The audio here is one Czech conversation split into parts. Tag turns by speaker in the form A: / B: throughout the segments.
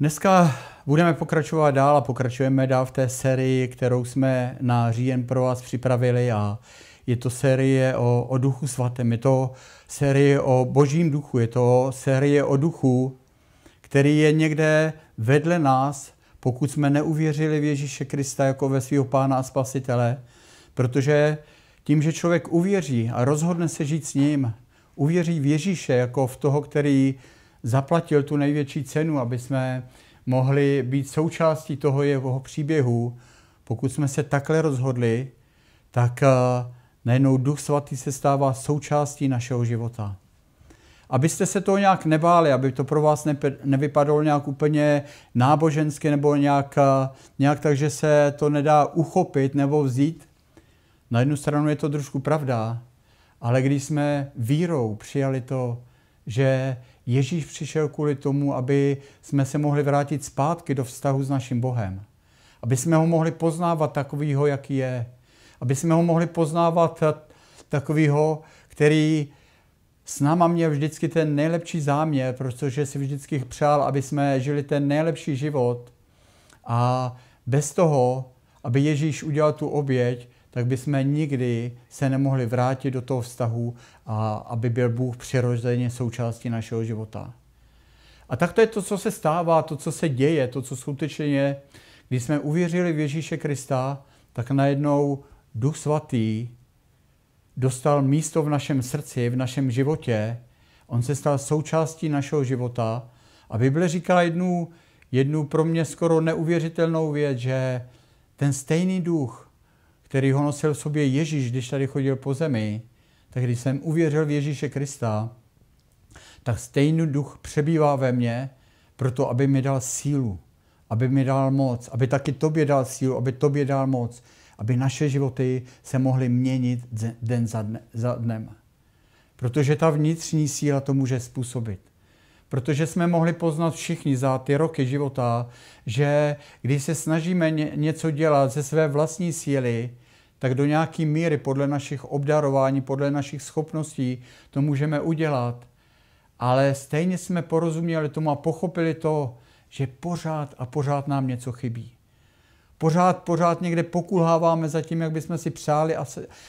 A: Dneska budeme pokračovat dál a pokračujeme dál v té sérii, kterou jsme na říjen pro vás připravili a je to série o, o duchu svatém, je to série o božím duchu, je to série o duchu, který je někde vedle nás, pokud jsme neuvěřili v Ježíše Krista jako ve svého pána a spasitele, protože tím, že člověk uvěří a rozhodne se žít s ním, uvěří v Ježíše jako v toho, který zaplatil tu největší cenu, aby jsme mohli být součástí toho jeho příběhu, pokud jsme se takhle rozhodli, tak eh, najednou Duch Svatý se stává součástí našeho života. Abyste se toho nějak nebáli, aby to pro vás nevypadalo nějak úplně nábožensky nebo nějak, eh, nějak tak, že se to nedá uchopit nebo vzít, na jednu stranu je to trošku pravda, ale když jsme vírou přijali to, že Ježíš přišel kvůli tomu, aby jsme se mohli vrátit zpátky do vztahu s naším Bohem. Aby jsme ho mohli poznávat takovýho, jaký je. Aby jsme ho mohli poznávat takovýho, který s náma měl vždycky ten nejlepší záměr, protože si vždycky přál, aby jsme žili ten nejlepší život. A bez toho, aby Ježíš udělal tu oběť, tak bychom nikdy se nemohli vrátit do toho vztahu, a aby byl Bůh přirozeně součástí našeho života. A tak to je to, co se stává, to, co se děje, to, co skutečně je. Když jsme uvěřili v Ježíše Krista, tak najednou Duch Svatý dostal místo v našem srdci, v našem životě. On se stal součástí našeho života. A Bible říká jednu, jednu pro mě skoro neuvěřitelnou věc, že ten stejný duch, který ho nosil v sobě Ježíš, když tady chodil po zemi, tak když jsem uvěřil v Ježíše Krista, tak stejný duch přebývá ve mně, proto aby mi dal sílu, aby mi dal moc, aby taky tobě dal sílu, aby tobě dal moc, aby naše životy se mohly měnit den za, dne, za dnem. Protože ta vnitřní síla to může způsobit. Protože jsme mohli poznat všichni za ty roky života, že když se snažíme něco dělat ze své vlastní síly, tak do nějaké míry podle našich obdarování, podle našich schopností to můžeme udělat. Ale stejně jsme porozuměli tomu a pochopili to, že pořád a pořád nám něco chybí. Pořád, pořád někde pokulháváme za tím, jak bychom si přáli,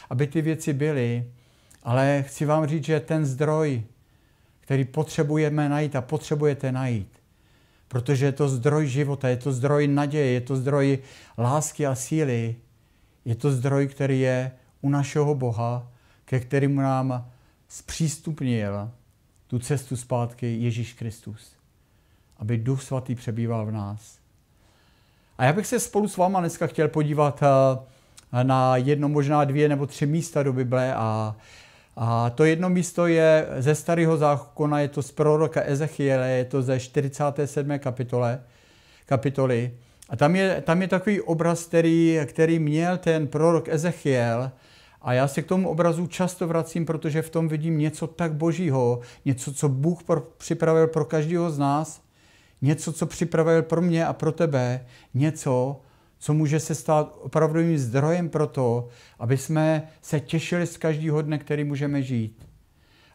A: aby ty věci byly. Ale chci vám říct, že ten zdroj, který potřebujeme najít a potřebujete najít, protože je to zdroj života, je to zdroj naděje, je to zdroj lásky a síly, je to zdroj, který je u našeho Boha, ke kterému nám zpřístupnil tu cestu zpátky Ježíš Kristus. Aby Duch Svatý přebýval v nás. A já bych se spolu s váma dneska chtěl podívat eh, na jedno, možná dvě nebo tři místa do Bible a a to jedno místo je ze starého zákona, je to z proroka Ezechiele, je to ze 47. kapitole, kapitoly. A tam je, tam je takový obraz, který, který měl ten prorok Ezechiel, a já se k tomu obrazu často vracím, protože v tom vidím něco tak božího, něco, co Bůh pro, připravil pro každého z nás, něco, co připravil pro mě a pro tebe, něco, co může se stát opravdovým zdrojem pro to, aby jsme se těšili z každého dne, který můžeme žít.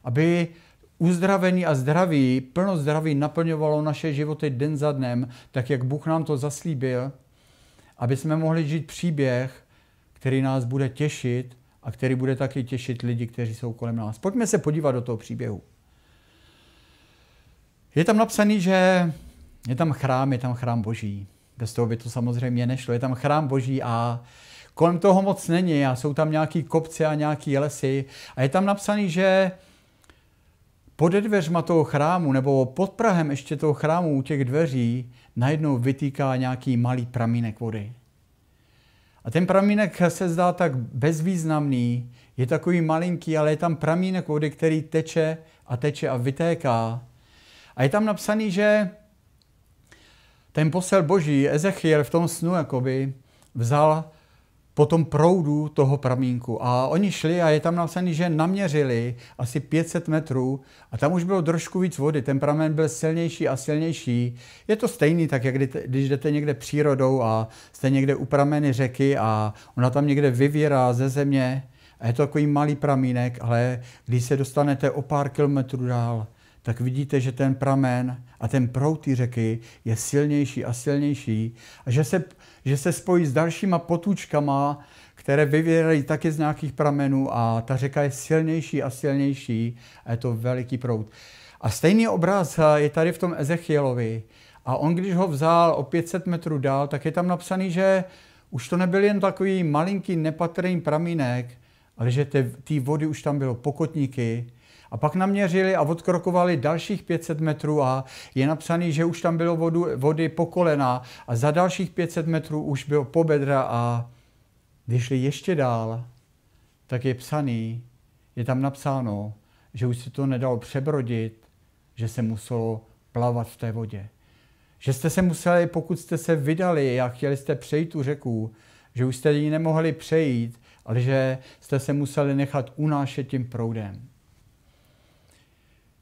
A: Aby uzdravení a zdraví, plno zdraví naplňovalo naše životy den za dnem, tak jak Bůh nám to zaslíbil, aby jsme mohli žít příběh, který nás bude těšit a který bude taky těšit lidi, kteří jsou kolem nás. Pojďme se podívat do toho příběhu. Je tam napsaný, že je tam chrám, je tam chrám boží. Bez toho by to samozřejmě nešlo. Je tam chrám boží a kolem toho moc není a jsou tam nějaký kopce a nějaký lesy. A je tam napsaný, že pod dveřma toho chrámu nebo pod Prahem ještě toho chrámu u těch dveří najednou vytýká nějaký malý pramínek vody. A ten pramínek se zdá tak bezvýznamný, je takový malinký, ale je tam pramínek vody, který teče a teče a vytéká. A je tam napsaný, že ten posel boží, Ezechiel v tom snu jakoby, vzal po tom proudu toho pramínku. A oni šli a je tam napsané, že naměřili asi 500 metrů a tam už bylo trošku víc vody. Ten pramen byl silnější a silnější. Je to stejný, tak jak když jdete někde přírodou a jste někde u prameny řeky a ona tam někde vyvírá ze země. A je to takový malý pramínek, ale když se dostanete o pár kilometrů dál, tak vidíte, že ten pramen a ten prout té řeky je silnější a silnější a že se, že se spojí s dalšíma potůčkama, které vyvírají taky z nějakých pramenů a ta řeka je silnější a silnější a je to veliký prout. A stejný obraz eh, je tady v tom Ezechielovi. A on, když ho vzal o 500 metrů dál, tak je tam napsaný, že už to nebyl jen takový malinký nepatrný pramínek, ale že ty vody už tam bylo pokotníky, a pak naměřili a odkrokovali dalších 500 metrů a je napsaný, že už tam bylo vodu, vody po kolena a za dalších 500 metrů už bylo po bedra a když šli ještě dál, tak je psaný, je tam napsáno, že už se to nedalo přebrodit, že se muselo plavat v té vodě. Že jste se museli, pokud jste se vydali a chtěli jste přejít tu řeku, že už jste ji nemohli přejít, ale že jste se museli nechat unášet tím proudem.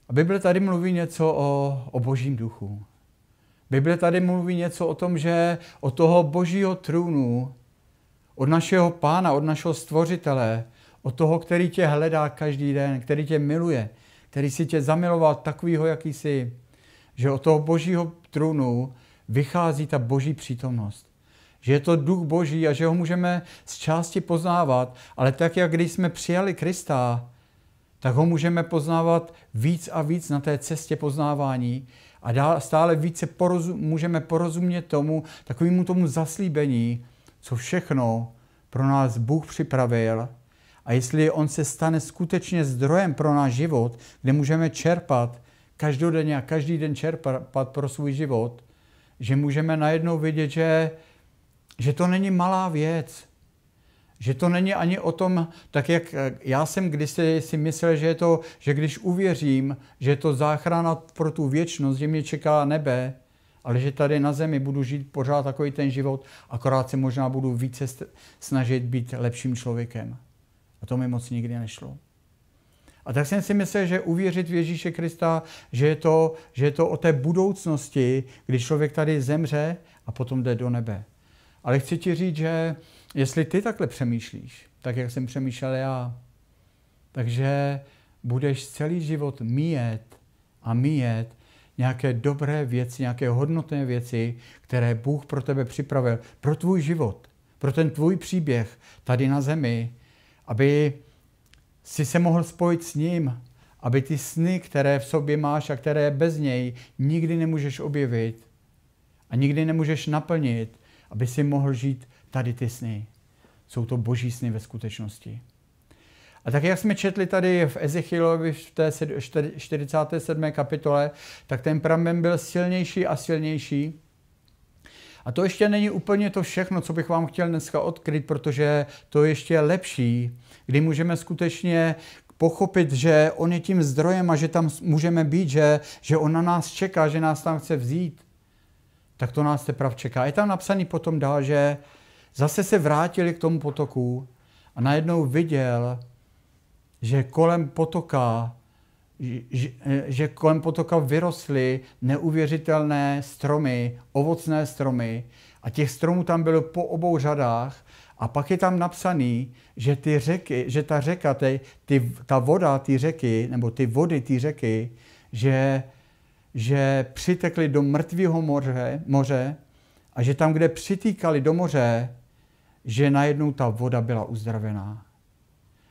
A: A Bible tady mluví něco o, o božím duchu. Bible tady mluví něco o tom, že od toho božího trůnu, od našeho pána, od našeho stvořitele, od toho, který tě hledá každý den, který tě miluje, který si tě zamiloval takovýho, jaký jsi, že od toho božího trůnu vychází ta boží přítomnost. Že je to duch boží a že ho můžeme z části poznávat, ale tak, jak když jsme přijali Krista, tak ho můžeme poznávat víc a víc na té cestě poznávání a stále více porozum, můžeme porozumět tomu, takovému tomu zaslíbení, co všechno pro nás Bůh připravil a jestli On se stane skutečně zdrojem pro náš život, kde můžeme čerpat každodenně a každý den čerpat pro svůj život, že můžeme najednou vidět, že, že to není malá věc, že to není ani o tom, tak jak eh, já jsem kdysi si myslel, že je to, že když uvěřím, že je to záchrana pro tu věčnost, že mě čeká nebe, ale že tady na zemi budu žít pořád takový ten život, akorát se možná budu více snažit být lepším člověkem. A to mi moc nikdy nešlo. A tak jsem si myslel, že uvěřit v Ježíše Krista, že je, to, že je to o té budoucnosti, když člověk tady zemře a potom jde do nebe. Ale chci ti říct, že Jestli ty takhle přemýšlíš, tak jak jsem přemýšlel já, takže budeš celý život míjet a míjet nějaké dobré věci, nějaké hodnotné věci, které Bůh pro tebe připravil, pro tvůj život, pro ten tvůj příběh tady na zemi, aby si se mohl spojit s ním, aby ty sny, které v sobě máš a které bez něj nikdy nemůžeš objevit a nikdy nemůžeš naplnit, aby si mohl žít tady ty sny. Jsou to boží sny ve skutečnosti. A tak jak jsme četli tady v Ezechielovi v té 47. kapitole, tak ten pramen byl silnější a silnější. A to ještě není úplně to všechno, co bych vám chtěl dneska odkryt, protože to ještě je lepší, kdy můžeme skutečně pochopit, že on je tím zdrojem a že tam můžeme být, že, že on na nás čeká, že nás tam chce vzít, tak to nás teprve čeká. Je tam napsaný potom dál, že Zase se vrátili k tomu potoku a najednou viděl, že kolem potoka že, že kolem potoka vyrostly neuvěřitelné stromy, ovocné stromy a těch stromů tam bylo po obou řadách a pak je tam napsaný, že ty řeky, že ta řeka, ty, ty, ta voda ty řeky, nebo ty vody ty řeky, že, že přitekly do mrtvého moře, moře a že tam, kde přitýkali do moře, že najednou ta voda byla uzdravená.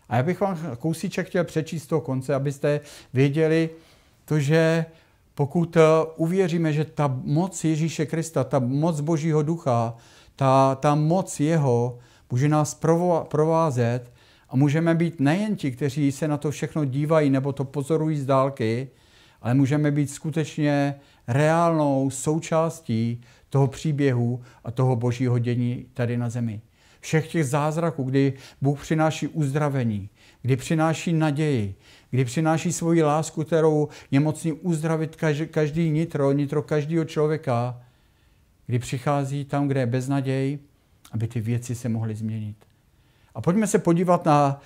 A: A já bych vám kousíček chtěl přečíst toho konce, abyste věděli to, že pokud eh, uvěříme, že ta moc Ježíše Krista, ta moc Božího ducha, ta, ta moc jeho může nás provázet a můžeme být nejen ti, kteří se na to všechno dívají nebo to pozorují z dálky, ale můžeme být skutečně reálnou součástí toho příběhu a toho božího dění tady na zemi všech těch zázraků, kdy Bůh přináší uzdravení, kdy přináší naději, kdy přináší svoji lásku, kterou je mocný uzdravit každý nitro, nitro každého člověka, kdy přichází tam, kde je beznaděj, aby ty věci se mohly změnit. A pojďme se podívat na,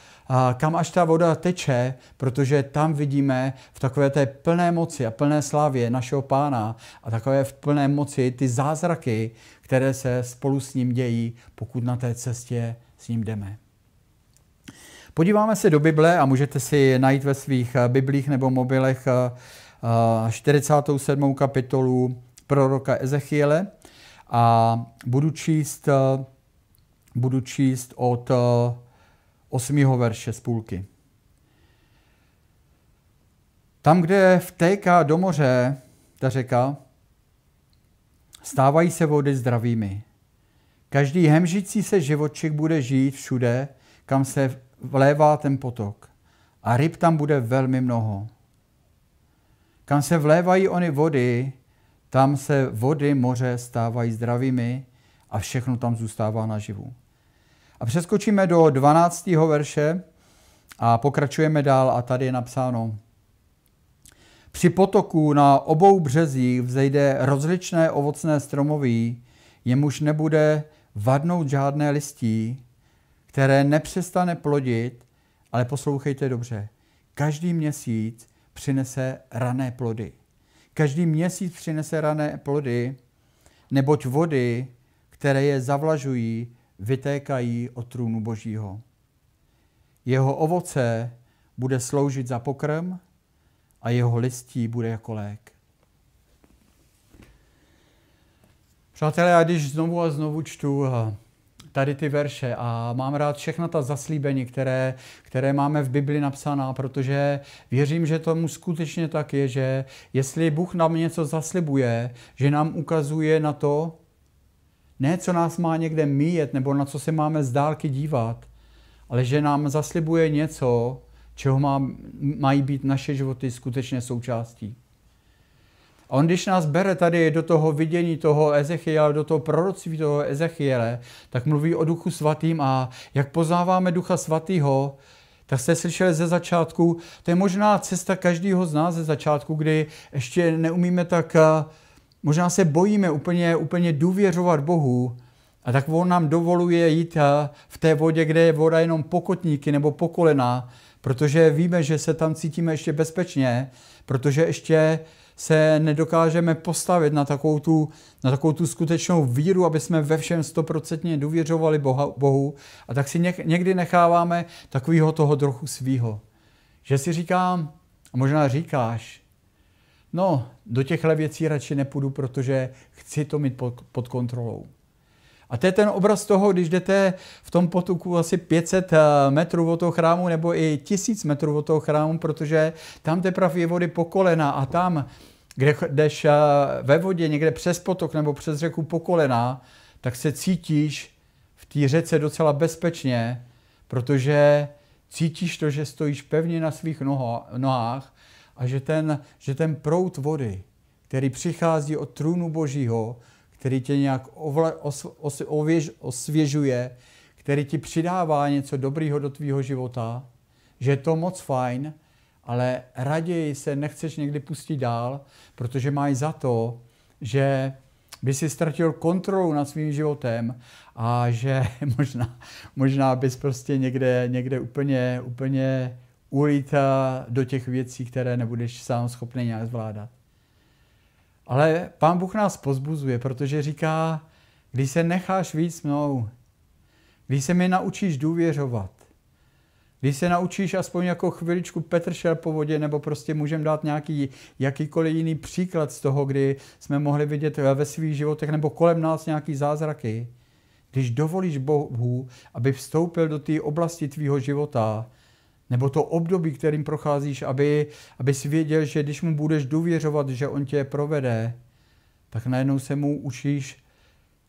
A: kam až ta voda teče, protože tam vidíme v takové té plné moci a plné slávě našeho pána a takové v plné moci ty zázraky, které se spolu s ním dějí, pokud na té cestě s ním jdeme. Podíváme se do Bible a můžete si najít ve svých eh, biblích nebo mobilech 47. Eh, eh, kapitolu proroka Ezechiele a budu číst budu číst od 8. Eh, verše z půlky. Tam, kde vtéká do moře ta řeka, stávají se vody zdravými. Každý hemžící se živočik bude žít všude, kam se vlévá ten potok. A ryb tam bude velmi mnoho. Kam se vlévají ony vody, tam se vody moře stávají zdravými a všechno tam zůstává naživu. A přeskočíme do 12. verše a pokračujeme dál a tady je napsáno. Při potoku na obou březích vzejde rozličné ovocné stromoví, jemuž nebude vadnout žádné listí, které nepřestane plodit, ale poslouchejte dobře, každý měsíc přinese rané plody. Každý měsíc přinese rané plody, neboť vody, které je zavlažují, vytékají od trůnu Božího. Jeho ovoce bude sloužit za pokrm a jeho listí bude jako lék. Přátelé, já když znovu a znovu čtu eh, tady ty verše a mám rád všechna ta zaslíbení, které, které máme v Bibli napsaná, protože věřím, že tomu skutečně tak je, že jestli Bůh nám něco zaslibuje, že nám ukazuje na to, ne, co nás má někde míjet, nebo na co se máme z dálky dívat, ale že nám zaslibuje něco, čeho má, mají být naše životy skutečně součástí. A on, když nás bere tady do toho vidění toho Ezechiele, do toho proroctví toho Ezechiele, tak mluví o duchu svatým a jak poznáváme ducha svatýho, tak jste slyšeli ze začátku, to je možná cesta každého z nás ze začátku, kdy ještě neumíme tak uh, Možná se bojíme úplně, úplně důvěřovat Bohu, a tak on nám dovoluje jít eh, v té vodě, kde je voda jenom pokotníky nebo pokolena, protože víme, že se tam cítíme ještě bezpečně, protože ještě se nedokážeme postavit na takovou tu, na takovou tu skutečnou víru, aby jsme ve všem stoprocentně důvěřovali Boha, Bohu. A tak si někdy necháváme takového toho trochu svýho. Že si říkám, a možná říkáš, no, do těchto věcí radši nepůjdu, protože chci to mít pod, pod kontrolou. A to je ten obraz toho, když jdete v tom potoku asi 500 eh, metrů od toho chrámu nebo i 1000 metrů od toho chrámu, protože tam teprve je vody po kolena a tam, kde jdeš eh, ve vodě někde přes potok nebo přes řeku po kolena, tak se cítíš v té řece docela bezpečně, protože cítíš to, že stojíš pevně na svých nohách a že ten, že ten prout vody, který přichází od trůnu Božího, který tě nějak ovla, os, os, ověž, osvěžuje, který ti přidává něco dobrého do tvýho života, že je to moc fajn, ale raději se nechceš někdy pustit dál, protože máš za to, že by si ztratil kontrolu nad svým životem a že možná, možná bys prostě někde, někde úplně, úplně ulít do těch věcí, které nebudeš sám schopný nějak zvládat. Ale pán Bůh nás pozbuzuje, protože říká, když se necháš víc mnou, když se mi naučíš důvěřovat, když se naučíš aspoň jako chviličku Petr šel po vodě, nebo prostě můžeme dát nějaký jakýkoliv jiný příklad z toho, kdy jsme mohli vidět ve svých životech nebo kolem nás nějaký zázraky. Když dovolíš Bohu, aby vstoupil do té oblasti tvýho života, nebo to období, kterým procházíš, aby, aby si věděl, že když mu budeš důvěřovat, že on tě provede, tak najednou se mu učíš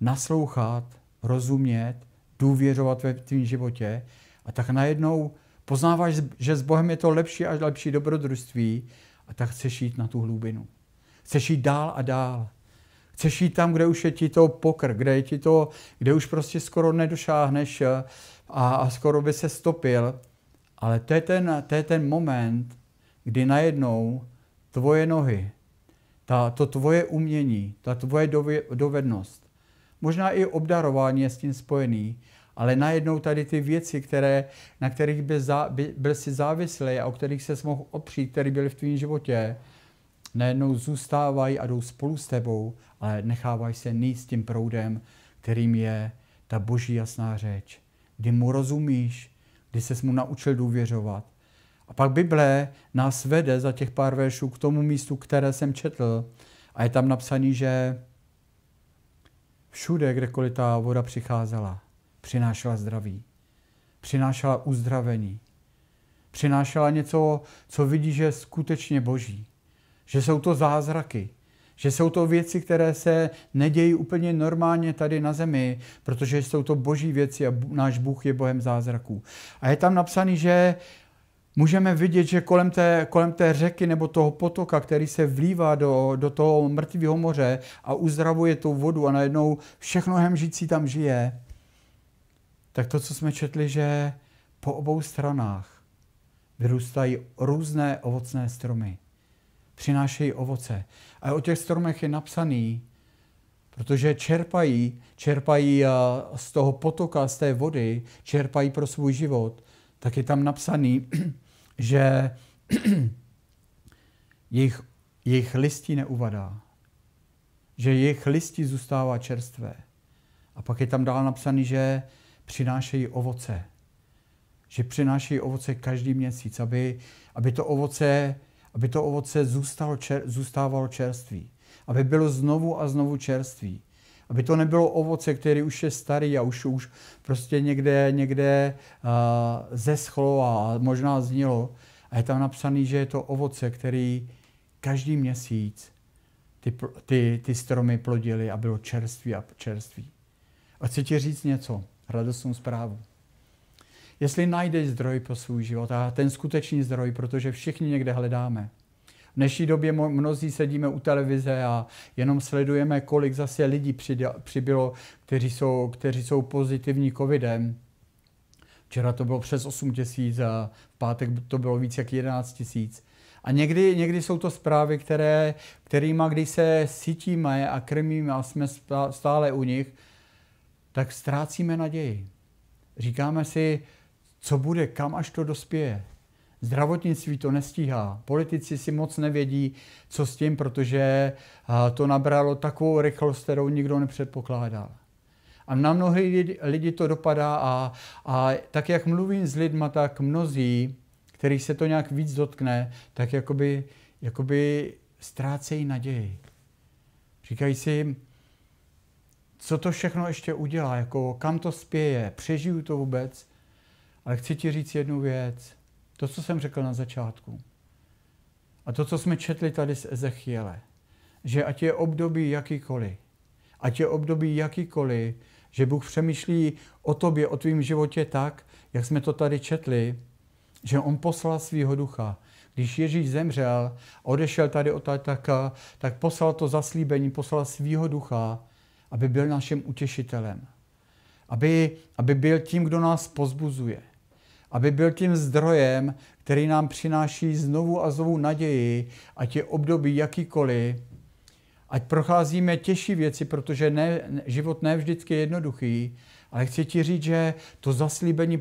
A: naslouchat, rozumět, důvěřovat ve tvém životě a tak najednou poznáváš, že s Bohem je to lepší až lepší dobrodružství a tak chceš jít na tu hlubinu. Chceš jít dál a dál. Chceš jít tam, kde už je ti to pokr, kde je ti to, kde už prostě skoro nedošáhneš a, a skoro by se stopil ale to je ten, to je ten moment, kdy najednou tvoje nohy, ta, to tvoje umění, ta tvoje dovednost, možná i obdarování je s tím spojený, ale najednou tady ty věci, které, na kterých by zá, by, byl si závislý a o kterých se mohl opřít, které byly v tvém životě, najednou zůstávají a jdou spolu s tebou, ale nechávají se s tím proudem, kterým je ta boží jasná řeč. Kdy mu rozumíš, kdy se mu naučil důvěřovat. A pak Bible nás vede za těch pár veršů k tomu místu, které jsem četl. A je tam napsaný, že všude, kdekoliv ta voda přicházela, přinášela zdraví, přinášela uzdravení, přinášela něco, co vidí, že je skutečně boží, že jsou to zázraky, že jsou to věci, které se nedějí úplně normálně tady na zemi, protože jsou to boží věci a náš Bůh je Bohem zázraků. A je tam napsaný, že můžeme vidět, že kolem té, kolem té řeky nebo toho potoka, který se vlívá do, do toho mrtvého moře a uzdravuje tu vodu a najednou všechno hemžící tam žije, tak to, co jsme četli, že po obou stranách vyrůstají různé ovocné stromy přinášejí ovoce. A o těch stromech je napsaný, protože čerpají, čerpají eh, z toho potoka, z té vody, čerpají pro svůj život, tak je tam napsaný, že jejich, jejich listí neuvadá, že jejich listí zůstává čerstvé. A pak je tam dál napsaný, že přinášejí ovoce. Že přinášejí ovoce každý měsíc, aby, aby to ovoce aby to ovoce zůstalo čer, zůstávalo čerství, aby bylo znovu a znovu čerství, aby to nebylo ovoce, který už je starý a už, už prostě někde, někde uh, zeschlo a možná znilo. A je tam napsaný, že je to ovoce, který každý měsíc ty, ty, ty stromy plodily a bylo čerství a čerství. A chci ti říct něco, radostnou zprávu. Jestli najdeš zdroj pro svůj život a ten skutečný zdroj, protože všichni někde hledáme. V dnešní době mnozí sedíme u televize a jenom sledujeme, kolik zase lidí přibylo, kteří jsou, kteří jsou pozitivní covidem. Včera to bylo přes 8 tisíc a v pátek to bylo víc jak 11 tisíc. A někdy, někdy jsou to zprávy, které, kterýma, když se sítíme a krmíme a jsme stále u nich, tak ztrácíme naději. Říkáme si, co bude, kam až to dospěje. Zdravotnictví to nestíhá. Politici si moc nevědí, co s tím, protože to nabralo takovou rychlost, kterou nikdo nepředpokládal. A na mnohé lidi to dopadá a, a tak, jak mluvím s lidma, tak mnozí, kterých se to nějak víc dotkne, tak jakoby, jakoby ztrácejí naději. Říkají si, co to všechno ještě udělá, jako kam to spěje, přežiju to vůbec. Ale chci ti říct jednu věc. To, co jsem řekl na začátku. A to, co jsme četli tady z Ezechiele. Že ať je období jakýkoliv. Ať je období jakýkoliv, že Bůh přemýšlí o tobě, o tvém životě tak, jak jsme to tady četli, že On poslal svého ducha. Když Ježíš zemřel a odešel tady od tak, tak poslal to zaslíbení, poslal svého ducha, aby byl naším utěšitelem. Aby, aby byl tím, kdo nás pozbuzuje aby byl tím zdrojem, který nám přináší znovu a znovu naději, ať je období jakýkoliv, ať procházíme těžší věci, protože ne, život ne vždycky je jednoduchý, ale chci ti říct, že to zaslíbení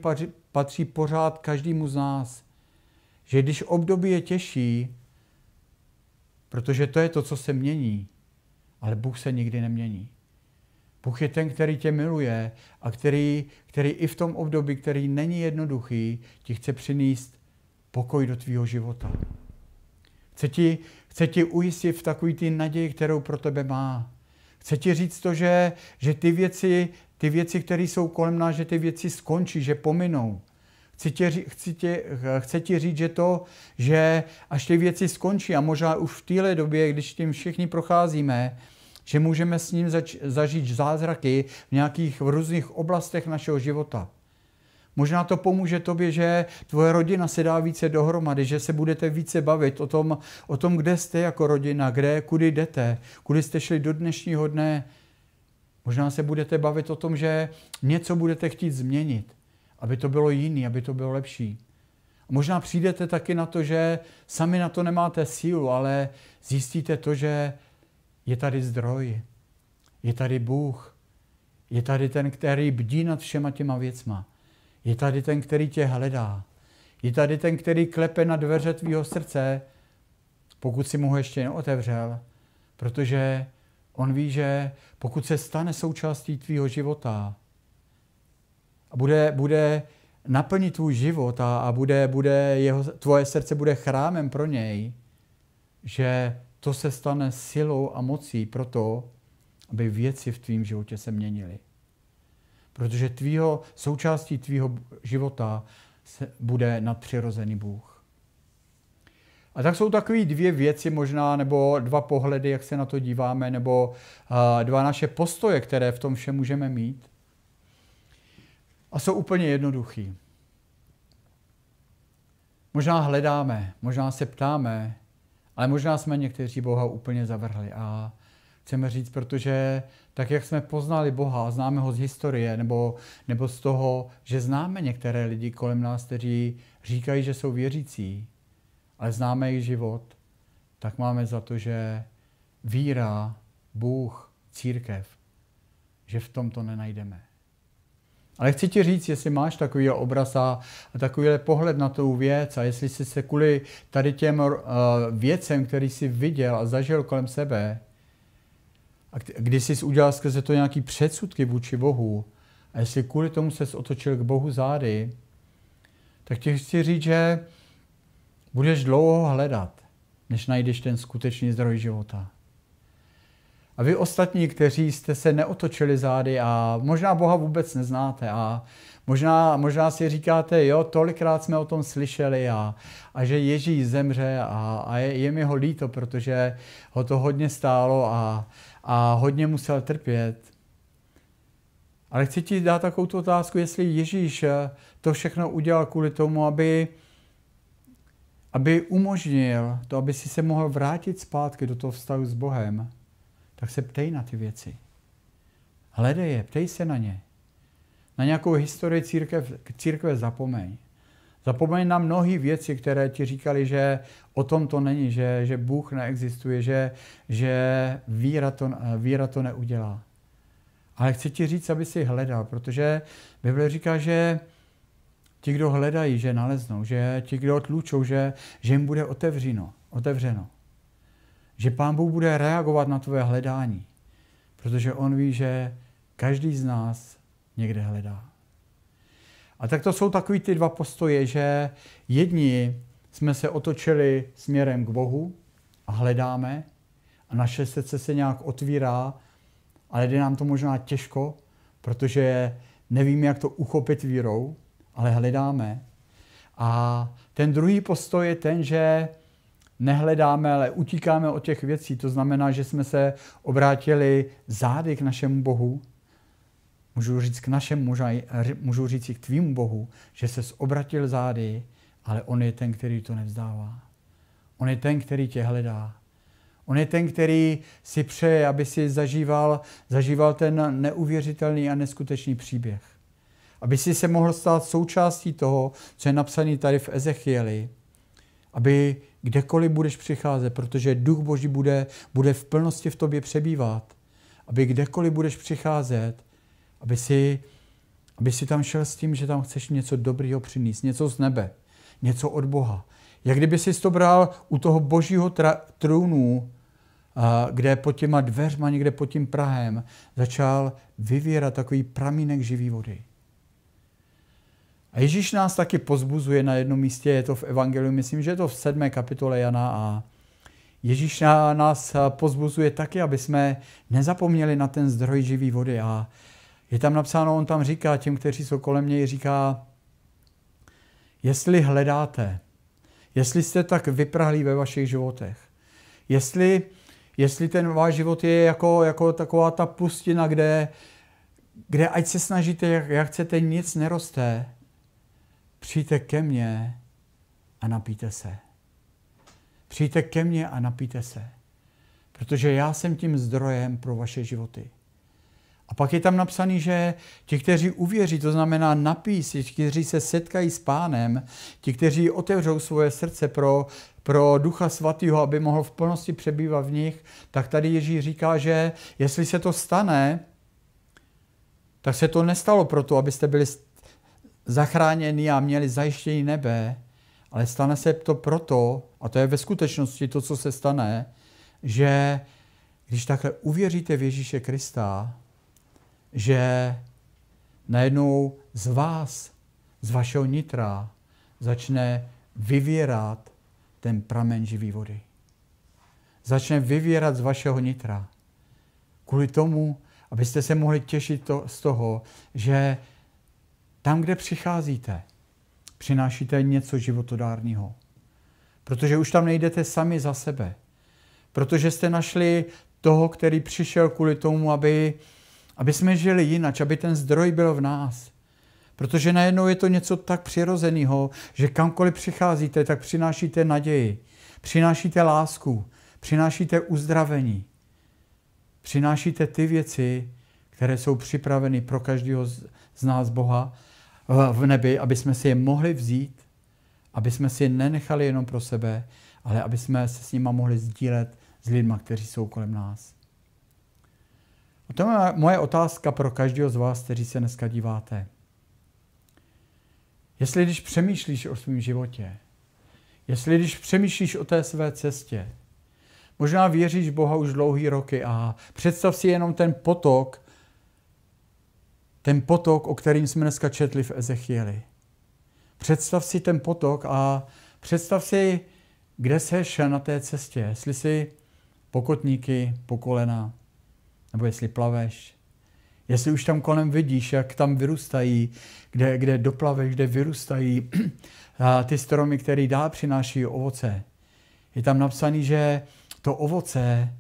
A: patří pořád každému z nás. Že když období je těžší, protože to je to, co se mění, ale Bůh se nikdy nemění. Bůh je ten, který tě miluje a který, který i v tom období, který není jednoduchý, ti chce přinést pokoj do tvýho života. Chce ti, chce ti ujistit v takový ty naději, kterou pro tebe má. Chce ti říct to, že, že ty věci, ty věci, které jsou kolem nás, že ty věci skončí, že pominou. Chci tě, chci tě, chci ti říct, že to, že až ty věci skončí a možná už v téhle době, když tím všichni procházíme, že můžeme s ním zač- zažít zázraky v nějakých v různých oblastech našeho života. Možná to pomůže tobě, že tvoje rodina se dá více dohromady, že se budete více bavit o tom, o tom kde jste jako rodina, kde, kudy jdete, kudy jste šli do dnešního dne. Možná se budete bavit o tom, že něco budete chtít změnit, aby to bylo jiný, aby to bylo lepší. A možná přijdete taky na to, že sami na to nemáte sílu, ale zjistíte to, že je tady zdroj, je tady Bůh, je tady ten, který bdí nad všema těma věcma. Je tady ten, který tě hledá. Je tady ten, který klepe na dveře tvýho srdce, pokud si mu ho ještě neotevřel, protože on ví, že pokud se stane součástí tvýho života a bude, bude naplnit tvůj život a, a bude, bude jeho, tvoje srdce bude chrámem pro něj, že to se stane silou a mocí pro to, aby věci v tvém životě se měnily. Protože tvýho, součástí tvýho života se bude nadpřirozený Bůh. A tak jsou takové dvě věci možná, nebo dva pohledy, jak se na to díváme, nebo dva naše postoje, které v tom všem můžeme mít. A jsou úplně jednoduchý. Možná hledáme, možná se ptáme, ale možná jsme někteří Boha úplně zavrhli a chceme říct, protože tak, jak jsme poznali Boha, známe ho z historie nebo, nebo z toho, že známe některé lidi kolem nás, kteří říkají, že jsou věřící, ale známe jejich život, tak máme za to, že víra, Bůh, církev, že v tom to nenajdeme. Ale chci ti říct, jestli máš takový obraz a, a pohled na tu věc a jestli jsi se kvůli tady těm uh, věcem, který jsi viděl a zažil kolem sebe, a když jsi udělal skrze to nějaký předsudky vůči Bohu, a jestli kvůli tomu se otočil k Bohu zády, tak ti chci říct, že budeš dlouho hledat, než najdeš ten skutečný zdroj života. A vy ostatní, kteří jste se neotočili zády a možná Boha vůbec neznáte a možná, možná si říkáte, jo, tolikrát jsme o tom slyšeli a, a že Ježíš zemře a, a je, je mi ho líto, protože ho to hodně stálo a, a hodně musel trpět. Ale chci ti dát takovou tu otázku, jestli Ježíš eh, to všechno udělal kvůli tomu, aby, aby umožnil to, aby si se mohl vrátit zpátky do toho vztahu s Bohem tak se ptej na ty věci. Hledej je, ptej se na ně. Na nějakou historii církev, církve zapomeň. Zapomeň na mnohé věci, které ti říkali, že o tom to není, že, že Bůh neexistuje, že, že víra, to, víra to neudělá. Ale chci ti říct, aby si hledal, protože Bible říká, že ti, kdo hledají, že naleznou, že ti, kdo tlučou, že, že jim bude otevřeno. otevřeno že Pán Bůh bude reagovat na tvoje hledání, protože On ví, že každý z nás někde hledá. A tak to jsou takový ty dva postoje, že jedni jsme se otočili směrem k Bohu a hledáme a naše srdce se nějak otvírá, ale jde nám to možná těžko, protože nevíme, jak to uchopit vírou, ale hledáme. A ten druhý postoj je ten, že nehledáme, ale utíkáme od těch věcí. To znamená, že jsme se obrátili zády k našemu Bohu. Můžu říct k našemu, můžu říct i k tvýmu Bohu, že se obratil zády, ale On je ten, který to nevzdává. On je ten, který tě hledá. On je ten, který si přeje, aby si zažíval, zažíval ten neuvěřitelný a neskutečný příběh. Aby si se mohl stát součástí toho, co je napsané tady v Ezechieli. Aby kdekoliv budeš přicházet, protože duch boží bude, bude v plnosti v tobě přebývat. Aby kdekoliv budeš přicházet, aby si, aby si tam šel s tím, že tam chceš něco dobrýho přinést, něco z nebe, něco od Boha. Jak kdyby si to bral u toho božího tra- trůnu, kde pod těma dveřma, někde pod tím Prahem, začal vyvírat takový pramínek živý vody. A Ježíš nás taky pozbuzuje na jednom místě, je to v Evangeliu, myslím, že je to v sedmé kapitole Jana a Ježíš nás pozbuzuje taky, aby jsme nezapomněli na ten zdroj živý vody a je tam napsáno, on tam říká těm, kteří jsou kolem něj, říká, jestli hledáte, jestli jste tak vyprahlí ve vašich životech, jestli, jestli ten váš život je jako, jako taková ta pustina, kde, kde ať se snažíte, jak, jak chcete, nic neroste, Přijďte ke mně a napíte se. Přijďte ke mně a napíte se. Protože já jsem tím zdrojem pro vaše životy. A pak je tam napsaný, že ti, kteří uvěří, to znamená napís, ti, kteří se setkají s pánem, ti, kteří otevřou svoje srdce pro, pro ducha svatého, aby mohl v plnosti přebývat v nich, tak tady Ježíš říká, že jestli se to stane, tak se to nestalo proto, abyste byli zachráněni a měli zajištění nebe, ale stane se to proto, a to je ve skutečnosti to, co se stane, že když takhle uvěříte v Ježíše Krista, že najednou z vás, z vašeho nitra, začne vyvěrat ten pramen živý vody. Začne vyvěrat z vašeho nitra. Kvůli tomu, abyste se mohli těšit to, z toho, že tam, kde přicházíte, přinášíte něco životodárného. Protože už tam nejdete sami za sebe. Protože jste našli toho, který přišel kvůli tomu, aby, aby jsme žili jinak, aby ten zdroj byl v nás. Protože najednou je to něco tak přirozeného, že kamkoliv přicházíte, tak přinášíte naději, přinášíte lásku, přinášíte uzdravení, přinášíte ty věci, které jsou připraveny pro každého z nás Boha, v nebi, aby jsme si je mohli vzít, aby jsme si je nenechali jenom pro sebe, ale aby jsme se s nima mohli sdílet s lidma, kteří jsou kolem nás. A to je moje otázka pro každého z vás, kteří se dneska díváte. Jestli když přemýšlíš o svém životě, jestli když přemýšlíš o té své cestě, možná věříš Boha už dlouhý roky a představ si jenom ten potok ten potok, o kterým jsme dneska četli v Ezechieli. Představ si ten potok a představ si, kde se šel na té cestě. Jestli si pokotníky, pokolena, nebo jestli plaveš. Jestli už tam kolem vidíš, jak tam vyrůstají, kde, kde doplaveš, kde vyrůstají a ty stromy, které dá přináší ovoce. Je tam napsané, že to ovoce,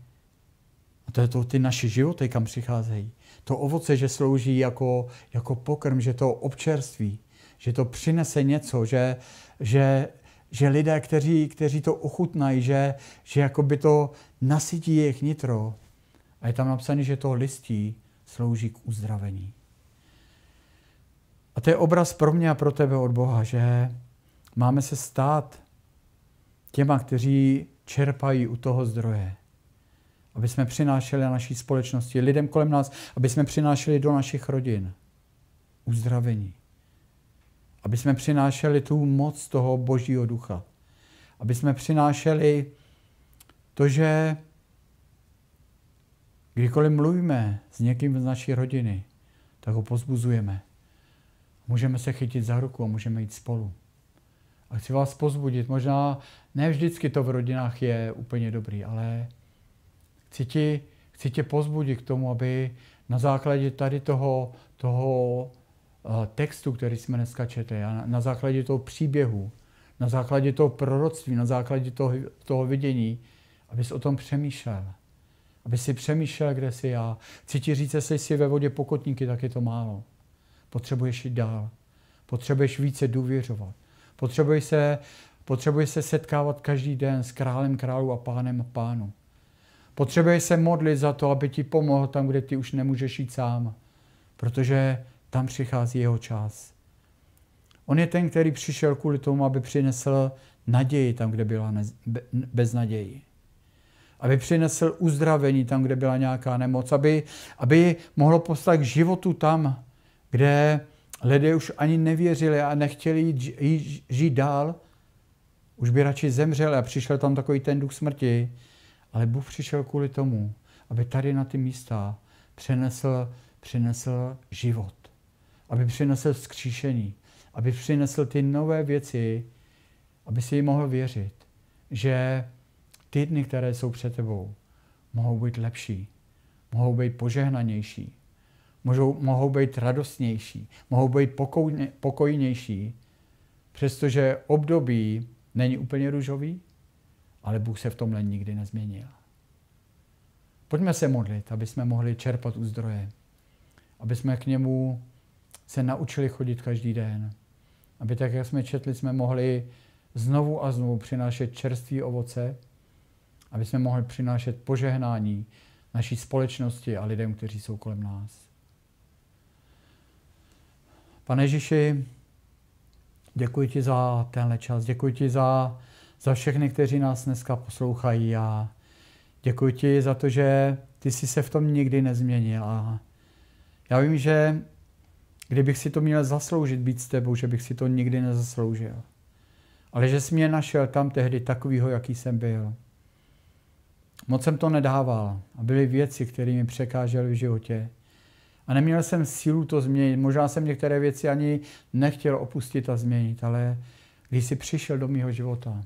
A: a to je to ty naše životy, kam přicházejí, to ovoce, že slouží jako, jako pokrm, že to občerství, že to přinese něco, že, že, že lidé, kteří, kteří to ochutnají, že, že jakoby to nasytí jejich nitro. A je tam napsané, že to listí slouží k uzdravení. A to je obraz pro mě a pro tebe od Boha, že máme se stát těma, kteří čerpají u toho zdroje aby jsme přinášeli na naší společnosti, lidem kolem nás, aby jsme přinášeli do našich rodin uzdravení. Aby jsme přinášeli tu moc toho Božího ducha. Aby jsme přinášeli to, že kdykoliv mluvíme s někým z naší rodiny, tak ho pozbuzujeme. Můžeme se chytit za ruku a můžeme jít spolu. A chci vás pozbudit, možná ne vždycky to v rodinách je úplně dobrý, ale chci, tě, chci tě pozbudit k tomu, aby na základě tady toho, toho eh, textu, který jsme dneska četli, a na, na základě toho příběhu, na základě toho proroctví, na základě toho, toho vidění, abys o tom přemýšlel. Aby si přemýšlel, kde jsi já. Chci ti říct, jestli jsi ve vodě pokotníky, tak je to málo. Potřebuješ jít dál. Potřebuješ více důvěřovat. Potřebuješ se, potřebuješ se setkávat každý den s králem králu a pánem pánu. Potřebuješ se modlit za to, aby ti pomohl tam, kde ty už nemůžeš jít sám, protože tam přichází jeho čas. On je ten, který přišel kvůli tomu, aby přinesl naději tam, kde byla nez, bez naději. Aby přinesl uzdravení tam, kde byla nějaká nemoc. Aby, aby mohlo poslat k životu tam, kde lidé už ani nevěřili a nechtěli jít, jít, žít dál. Už by radši zemřeli a přišel tam takový ten duch smrti, ale Bůh přišel kvůli tomu, aby tady na ty místa přinesl, přinesl život, aby přinesl vzkříšení, aby přinesl ty nové věci, aby si mohl věřit, že ty dny, které jsou před tebou, mohou být lepší, mohou být požehnanější, mohou mohou být radostnější, mohou být pokojnější, přestože období není úplně růžový, ale Bůh se v tomhle nikdy nezměnil. Pojďme se modlit, aby jsme mohli čerpat u zdroje, aby jsme k němu se naučili chodit každý den, aby tak, jak jsme četli, jsme mohli znovu a znovu přinášet čerství ovoce, aby jsme mohli přinášet požehnání naší společnosti a lidem, kteří jsou kolem nás. Pane Ježiši, děkuji ti za tenhle čas, děkuji ti za za všechny, kteří nás dneska poslouchají a děkuji ti za to, že ty jsi se v tom nikdy nezměnil a já vím, že kdybych si to měl zasloužit být s tebou, že bych si to nikdy nezasloužil. Ale že jsi mě našel tam tehdy takovýho, jaký jsem byl. Moc jsem to nedával a byly věci, které mi překážely v životě. A neměl jsem sílu to změnit. Možná jsem některé věci ani nechtěl opustit a změnit, ale když jsi přišel do mého života,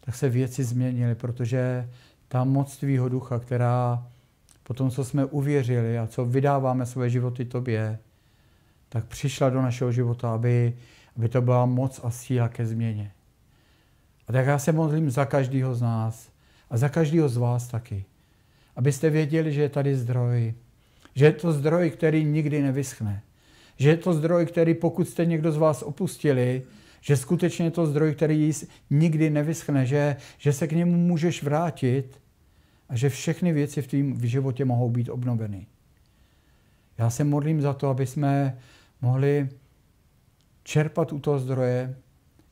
A: tak se věci změnily, protože ta moc tvýho ducha, která po tom, co jsme uvěřili a co vydáváme své životy tobě, tak přišla do našeho života, aby, aby to byla moc a síla ke změně. A tak já se modlím za každého z nás a za každého z vás taky. Abyste věděli, že je tady zdroj. Že je to zdroj, který nikdy nevyschne. Že je to zdroj, který pokud jste někdo z vás opustili, že skutečně je to zdroj, který nikdy nevyschne, že, že se k němu můžeš vrátit a že všechny věci v tvém životě mohou být obnoveny. Já se modlím za to, aby jsme mohli čerpat u toho zdroje,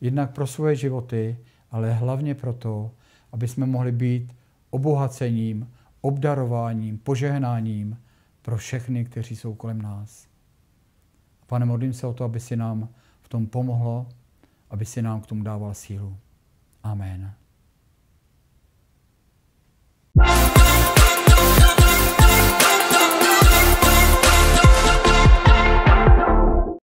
A: jednak pro svoje životy, ale hlavně proto, aby jsme mohli být obohacením, obdarováním, požehnáním pro všechny, kteří jsou kolem nás. Pane, modlím se o to, aby si nám v tom pomohlo, aby si nám k tomu dával sílu. Amen.